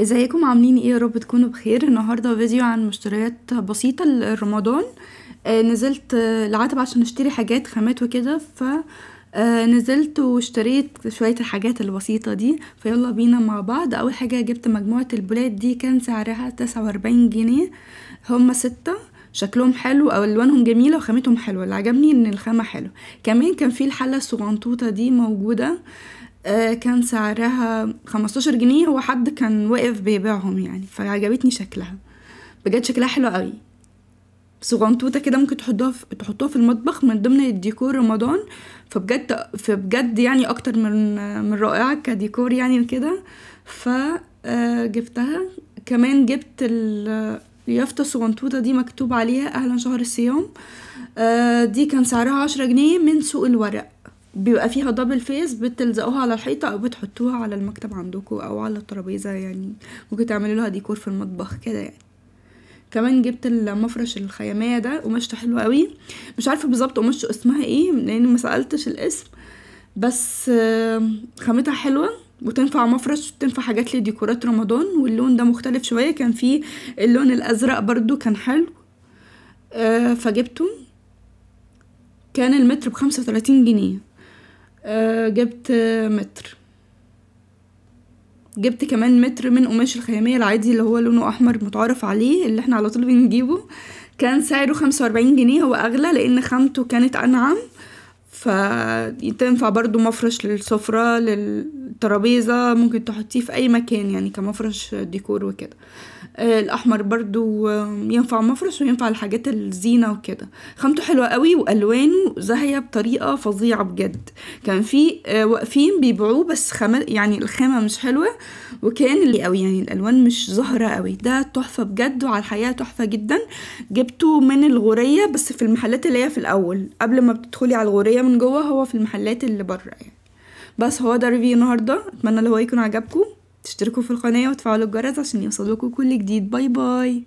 ازيكم عاملين ايه يا رب تكونوا بخير النهارده فيديو عن مشتريات بسيطه لرمضان آه، نزلت العتب آه، عشان اشتري حاجات خامات وكده ف آه، نزلت واشتريت شويه الحاجات البسيطه دي فيلا بينا مع بعض اول حاجه جبت مجموعه البولات دي كان سعرها تسعة وأربعين جنيه هما ستة شكلهم حلو او الوانهم جميله وخامتهم حلوه اللي عجبني ان الخامه حلو كمان كان في الحله الصغنطوطه دي موجوده آه، كان سعرها 15 جنيه وحد حد كان واقف بيبيعهم يعني فعجبتني شكلها بجد شكلها حلو قوي صغنطوطه كده ممكن تحطوها في تحطوها في المطبخ من ضمن الديكور رمضان فبجد فبجد يعني اكتر من من رائعه كديكور يعني كده فجبتها آه، كمان جبت اليافطه الصغنطوطه دي مكتوب عليها اهلا شهر الصيام آه، دي كان سعرها عشرة جنيه من سوق الورق بيبقى فيها دبل فيس بتلزقوها على الحيطه او بتحطوها على المكتب عندكم او على الترابيزه يعني ممكن تعملوا لها ديكور في المطبخ كده يعني كمان جبت المفرش الخياميه ده قماشته حلوه قوي مش عارفه بالظبط قماشته اسمها ايه لان ما سالتش الاسم بس خامتها حلوه وتنفع مفرش وتنفع حاجات لديكورات رمضان واللون ده مختلف شويه كان فيه اللون الازرق برضو كان حلو آه، فجبته كان المتر بخمسة وتلاتين جنيه آه، جبت متر جبت كمان متر من قماش الخيامية العادي اللي هو لونه أحمر متعارف عليه اللي احنا على طول بنجيبه كان سعره خمسة وأربعين جنيه هو أغلى لأن خامته كانت أنعم فتنفع برضو مفرش للسفرة للترابيزة ممكن تحطيه في أي مكان يعني كمفرش ديكور وكده آه، الأحمر برضو آه، ينفع مفرش وينفع الحاجات الزينة وكده خامته حلوة قوي وألوانه زاهية بطريقة فظيعة بجد كان في آه، واقفين بيبيعوه بس خامل يعني الخامة مش حلوة وكان اللي قوي يعني الألوان مش ظاهرة قوي ده تحفة بجد وعلى الحقيقة تحفة جدا جبته من الغورية بس في المحلات اللي هي في الأول قبل ما بتدخلي على الغورية من جوه هو في المحلات اللي بره يعني بس هو ده ريفيو النهاردة أتمنى اللي هو يكون عجبكم تشتركوا في القناة وتفعلوا الجرس عشان يوصلكوا كل جديد باي باي